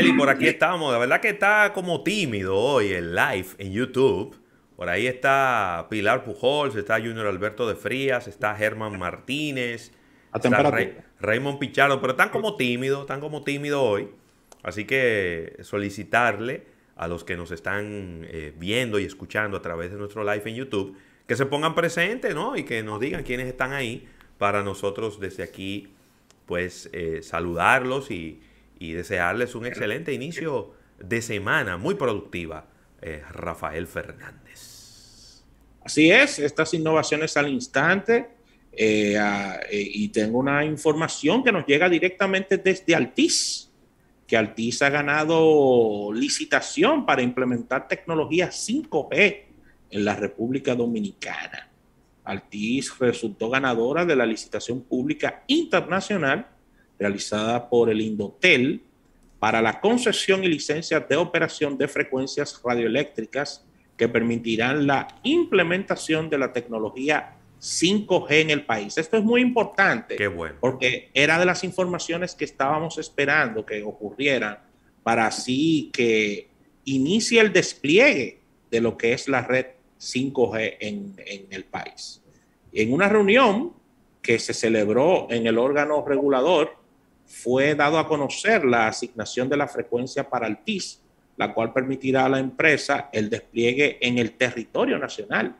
y por aquí estamos. La verdad que está como tímido hoy el live en YouTube. Por ahí está Pilar Pujols, está Junior Alberto de Frías, está Germán Martínez, está Raymond Pichardo, pero están como tímidos, están como tímidos hoy. Así que solicitarle a los que nos están eh, viendo y escuchando a través de nuestro live en YouTube que se pongan presentes, Y que nos digan quiénes están ahí para nosotros desde aquí, pues, eh, saludarlos y, y desearles un excelente inicio de semana muy productiva, eh, Rafael Fernández. Así es, estas innovaciones al instante. Eh, eh, y tengo una información que nos llega directamente desde Altiz, que Altiz ha ganado licitación para implementar tecnología 5G en la República Dominicana. Altiz resultó ganadora de la licitación pública internacional realizada por el Indotel para la concesión y licencia de operación de frecuencias radioeléctricas que permitirán la implementación de la tecnología 5G en el país. Esto es muy importante porque era de las informaciones que estábamos esperando que ocurrieran para así que inicie el despliegue de lo que es la red 5G en, en el país. En una reunión que se celebró en el órgano regulador fue dado a conocer la asignación de la frecuencia para el TIS, la cual permitirá a la empresa el despliegue en el territorio nacional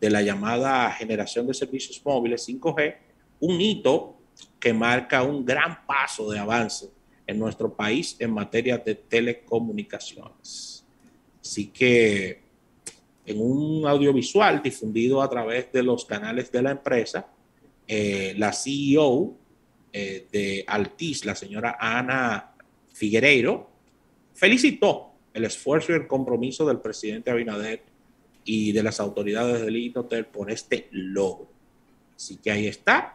de la llamada generación de servicios móviles 5G, un hito que marca un gran paso de avance en nuestro país en materia de telecomunicaciones. Así que en un audiovisual difundido a través de los canales de la empresa, eh, la CEO eh, de Altiz, la señora Ana Figueiredo, felicitó el esfuerzo y el compromiso del presidente Abinader y de las autoridades del Indotel por este logro. Así que ahí está.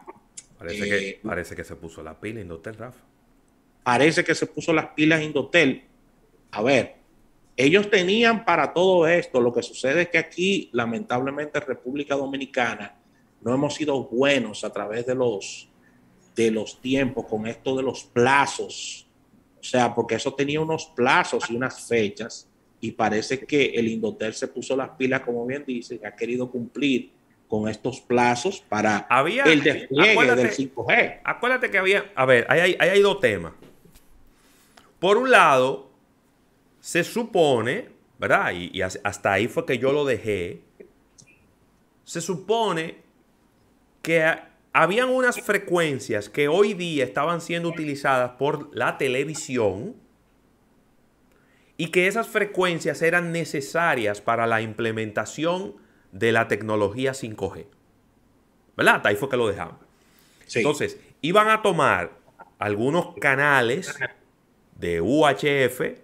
Parece, eh, que, parece que se puso la pila Indotel, Rafa. Parece que se puso las pilas Indotel. A ver, ellos tenían para todo esto. Lo que sucede es que aquí, lamentablemente, República Dominicana, no hemos sido buenos a través de los de los tiempos, con esto de los plazos. O sea, porque eso tenía unos plazos y unas fechas y parece que el Indotel se puso las pilas, como bien dice, y ha querido cumplir con estos plazos para el despliegue del 5G. Acuérdate que había, a ver, ahí hay, dos temas. Por un lado, se supone, ¿verdad? y hasta ahí fue que yo lo dejé. Se supone que habían unas frecuencias que hoy día estaban siendo utilizadas por la televisión y que esas frecuencias eran necesarias para la implementación de la tecnología 5G. ¿Verdad? ahí fue que lo dejamos. Entonces, iban a tomar algunos canales de UHF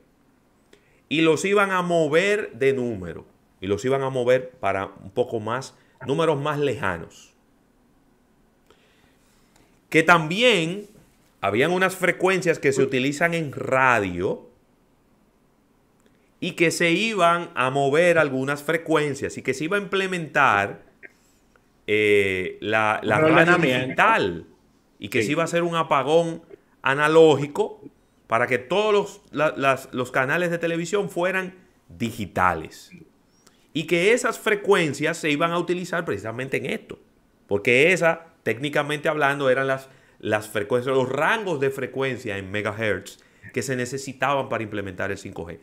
y los iban a mover de número y los iban a mover para un poco más, números más lejanos. Que también habían unas frecuencias que se utilizan en radio y que se iban a mover algunas frecuencias y que se iba a implementar eh, la, la radio digital y que se iba a hacer un apagón analógico para que todos los, los canales de televisión fueran digitales y que esas frecuencias se iban a utilizar precisamente en esto, porque esa técnicamente hablando, eran las, las frecuencias, los rangos de frecuencia en megahertz que se necesitaban para implementar el 5G.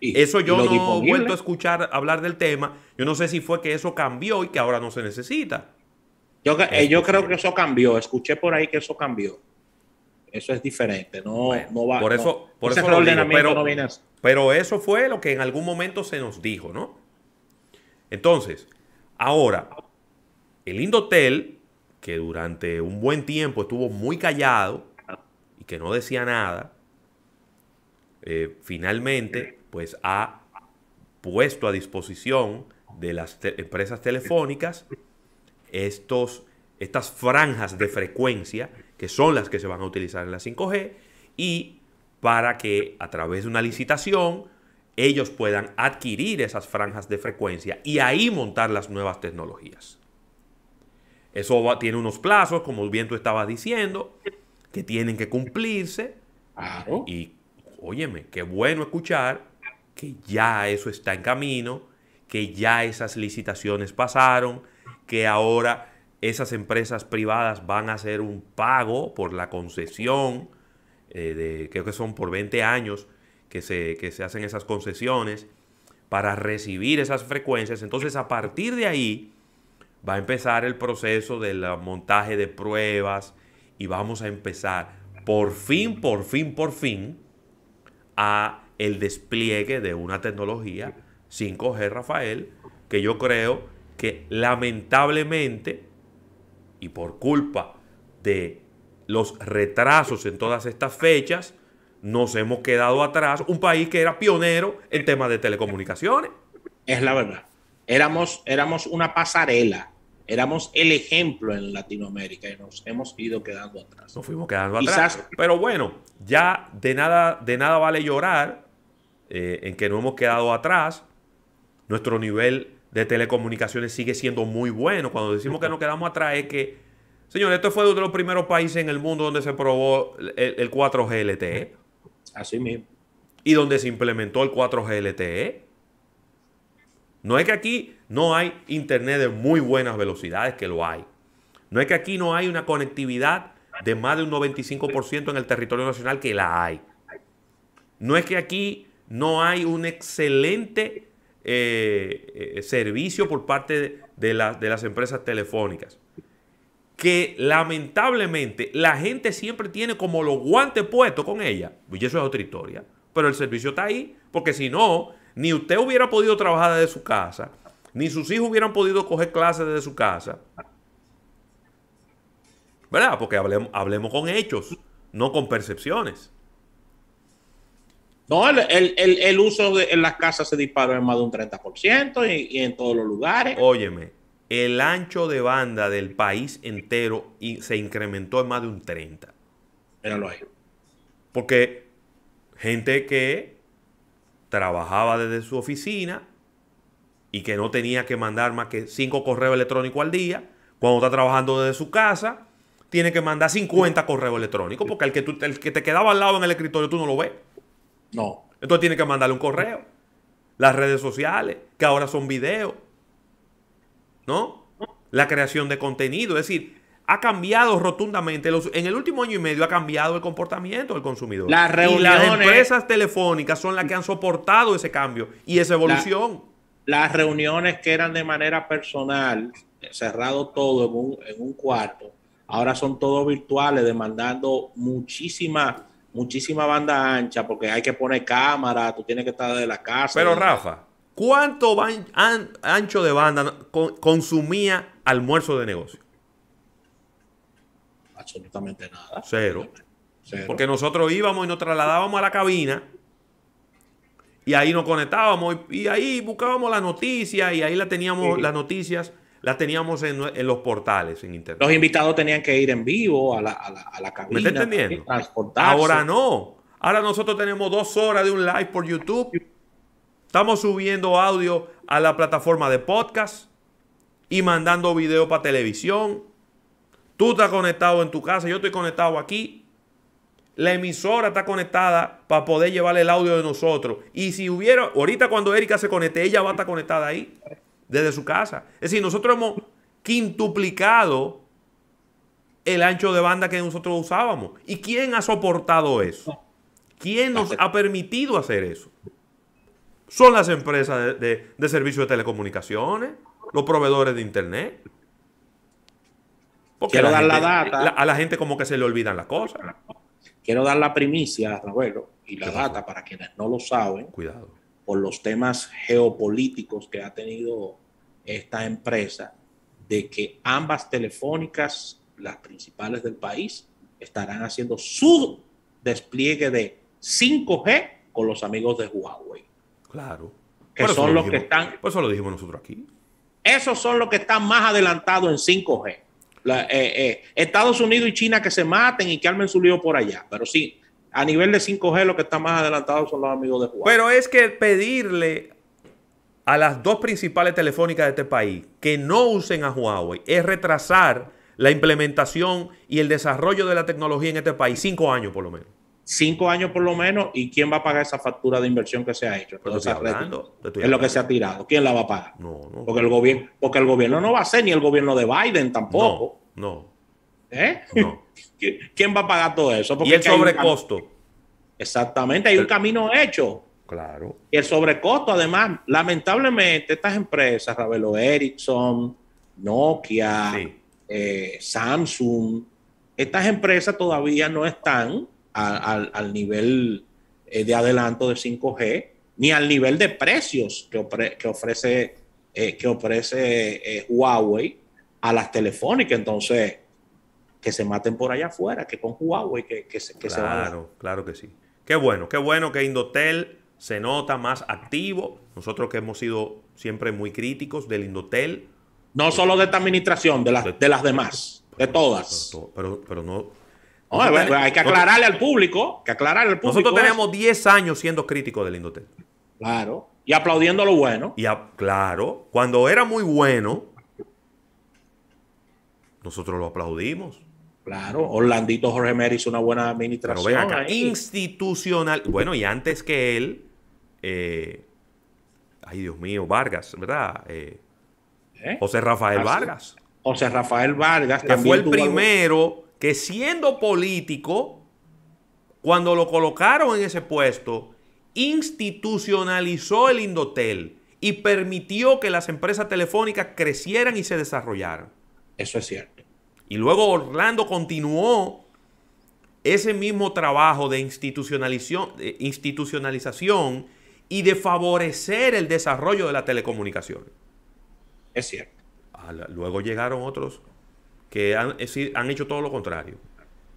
Y eso yo no he vuelto a escuchar hablar del tema. Yo no sé si fue que eso cambió y que ahora no se necesita. Yo, eh, yo creo que eso cambió. Escuché por ahí que eso cambió. Eso es diferente. No, no va. Por eso, por eso lo digo, pero, pero eso fue lo que en algún momento se nos dijo, ¿no? Entonces, ahora, el Indotel que durante un buen tiempo estuvo muy callado y que no decía nada, eh, finalmente pues ha puesto a disposición de las empresas telefónicas estos, estas franjas de frecuencia que son las que se van a utilizar en la 5G y para que a través de una licitación ellos puedan adquirir esas franjas de frecuencia y ahí montar las nuevas tecnologías. Eso tiene unos plazos, como bien tú estabas diciendo, que tienen que cumplirse. Y óyeme, qué bueno escuchar que ya eso está en camino, que ya esas licitaciones pasaron, que ahora esas empresas privadas van a hacer un pago por la concesión, eh, de, creo que son por 20 años que se, que se hacen esas concesiones para recibir esas frecuencias. Entonces, a partir de ahí, va a empezar el proceso del ah, montaje de pruebas y vamos a empezar por fin, por fin, por fin a el despliegue de una tecnología 5G Rafael que yo creo que lamentablemente y por culpa de los retrasos en todas estas fechas nos hemos quedado atrás, un país que era pionero en temas de telecomunicaciones. Es la verdad éramos, éramos una pasarela éramos el ejemplo en Latinoamérica y nos hemos ido quedando atrás. Nos fuimos quedando atrás. Pero bueno, ya de nada, de nada vale llorar eh, en que no hemos quedado atrás. Nuestro nivel de telecomunicaciones sigue siendo muy bueno. Cuando decimos que nos quedamos atrás es que, señor, esto fue uno de los primeros países en el mundo donde se probó el, el 4G LTE. Así mismo. Y donde se implementó el 4G LTE. No es que aquí no hay internet de muy buenas velocidades, que lo hay. No es que aquí no hay una conectividad de más de un 95% en el territorio nacional, que la hay. No es que aquí no hay un excelente eh, eh, servicio por parte de, de las empresas telefónicas. Que lamentablemente la gente siempre tiene como los guantes puestos con ella. Y eso es otra historia. Pero el servicio está ahí, porque si no, ni usted hubiera podido trabajar desde su casa, ni sus hijos hubieran podido coger clases desde su casa. ¿Verdad? Porque hablemos, con hechos, no con percepciones. No, el, uso de, en las casas se disparó en más de un 30% y, en todos los lugares. Óyeme, el ancho de banda del país entero se incrementó en más de un 30%. Míralo ahí. Porque gente que trabajaba desde su oficina y que no tenía que mandar más que 5 correos electrónicos al día, cuando está trabajando desde su casa, tiene que mandar 50 correos electrónicos, porque el que, el que te quedaba al lado en el escritorio tú no lo ves. No. Entonces tiene que mandarle un correo. Las redes sociales, que ahora son videos. ¿No? La creación de contenido. Es decir, ha cambiado rotundamente. en el último año y medio ha cambiado el comportamiento del consumidor. Las empresas telefónicas son las que han soportado ese cambio y esa evolución. las reuniones que eran de manera personal, cerrado todo en un, cuarto, ahora son todos virtuales, demandando muchísima, muchísima banda ancha, porque hay que poner cámara, tú tienes que estar desde la casa. Pero Rafa, ¿cuánto ancho de banda consumía almuerzo de negocio? absolutamente nada. Cero. Porque nosotros íbamos y nos trasladábamos a la cabina y ahí nos conectábamos y, ahí buscábamos la noticia y ahí la teníamos, las noticias las teníamos en, los portales en internet. Los invitados tenían que ir en vivo a la, cabina. ¿Me entendiendo? Ahora no. Ahora nosotros tenemos dos horas de un live por YouTube. Estamos subiendo audio a la plataforma de podcast y mandando video para televisión. Tú estás conectado en tu casa, yo estoy conectado aquí. La emisora está conectada para poder llevar el audio de nosotros. Y si hubiera, ahorita cuando Erika se conecte, ella va a estar conectada ahí, desde su casa. Es decir, nosotros hemos quintuplicado el ancho de banda que nosotros usábamos. ¿Y quién ha soportado eso? ¿Quién nos ha permitido hacer eso? Son las empresas de, de servicios de telecomunicaciones, los proveedores de Internet. Quiero dar la data. a la gente como que se le olvidan las cosas. Quiero dar la primicia, Ravelo, y la data para quienes no lo saben. Cuidado. Por los temas geopolíticos que ha tenido esta empresa, de que ambas telefónicas, las principales del país, estarán haciendo su despliegue de 5G con los amigos de Huawei. Claro. Que son los que están. Por eso lo dijimos nosotros aquí. Esos son los que están más adelantados en 5G. Eh, eh, Estados Unidos y China que se maten y que armen su lío por allá. Pero sí, a nivel de 5G, lo que está más adelantado son los amigos de Huawei Pero es que pedirle a las dos principales telefónicas de este país que no usen a Huawei es retrasar la implementación y el desarrollo de la tecnología en este país, cinco años por lo menos cinco años por lo menos, y quién va a pagar esa factura de inversión que se ha hecho. es lo que se ha tirado. ¿Quién la va a pagar? Porque el gobierno, porque el gobierno no va a ser ni el gobierno de Biden tampoco. No. ¿Eh? ¿Quién va a pagar todo eso? Porque y el sobrecosto. Exactamente, hay un camino hecho. Claro. Y el sobrecosto, además, lamentablemente, estas empresas, Ravelo Ericsson, Nokia, eh, Samsung, estas empresas todavía no están al nivel eh, de adelanto de 5G, ni al nivel de precios que, ofrece, que ofrece eh, eh, Huawei a las telefónicas. Entonces, que se maten por allá afuera, que con Huawei que, se, que claro, Claro, que sí. Qué bueno, qué bueno que Indotel se nota más activo. Nosotros que hemos sido siempre muy críticos del Indotel. No solo de esta administración, de, las de, las demás, de todas. pero, pero no, Ah, hay que aclararle al público, que aclararle al Nosotros teníamos 10 años siendo críticos del Indotel. Claro. Y aplaudiendo lo bueno. Y claro, cuando era muy bueno, nosotros lo aplaudimos. Claro, Orlandito Jorge Mer hizo una buena administración. institucional. Bueno, y antes que él, eh, ay Dios mío, Vargas, ¿verdad? Eh, ¿Eh? José Rafael Vargas. José Rafael Vargas. Que fue el primero que siendo político, cuando lo colocaron en ese puesto, institucionalizó el Indotel y permitió que las empresas telefónicas crecieran y se desarrollaran. Eso es cierto. Y luego Orlando continuó ese mismo trabajo de institucionalización, y de favorecer el desarrollo de la telecomunicación. Es cierto. Ah, luego llegaron otros que eh, han, hecho todo lo contrario.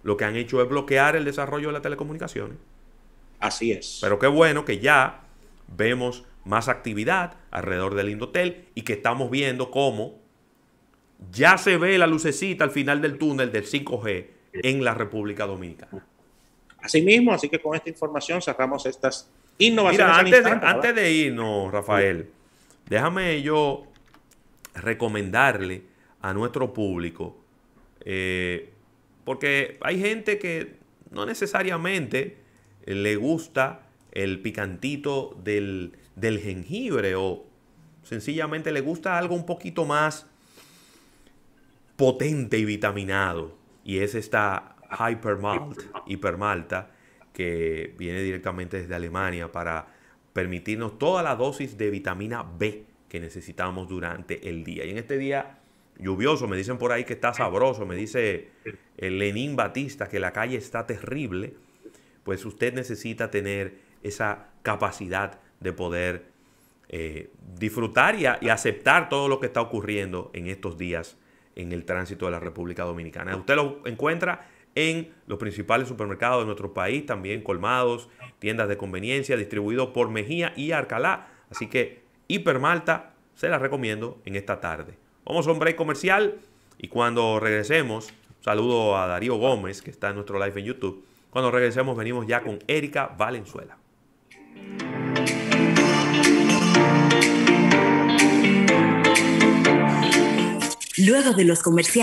Lo que han hecho es bloquear el desarrollo de las telecomunicaciones. Así es. Pero qué bueno que ya vemos más actividad alrededor del Indotel y que estamos viendo cómo ya se ve la lucecita al final del túnel del 5G en la República Dominicana. Así mismo, así que con esta información cerramos estas innovaciones. antes, de, antes de irnos, Rafael, déjame yo recomendarle a nuestro público eh, porque hay gente que no necesariamente eh, le gusta el picantito del, jengibre o sencillamente le gusta algo un poquito más potente y vitaminado. Y es esta Hypermalt, Hipermalta, que viene directamente desde Alemania para permitirnos toda la dosis de vitamina B que necesitamos durante el día. Y en este día lluvioso, me dicen por ahí que está sabroso, me dice el Lenín Batista que la calle está terrible, pues usted necesita tener esa capacidad de poder eh, disfrutar y, aceptar todo lo que está ocurriendo en estos días en el tránsito de la República Dominicana. Usted lo encuentra en los principales supermercados de nuestro país, también colmados, tiendas de conveniencia, distribuidos por Mejía y Arcalá. Así que Hipermalta se la recomiendo en esta tarde. Vamos a un break comercial y cuando regresemos, saludo a Darío Gómez, que está en nuestro live en YouTube. Cuando regresemos, venimos ya con Erika Valenzuela. Luego de los comerciales.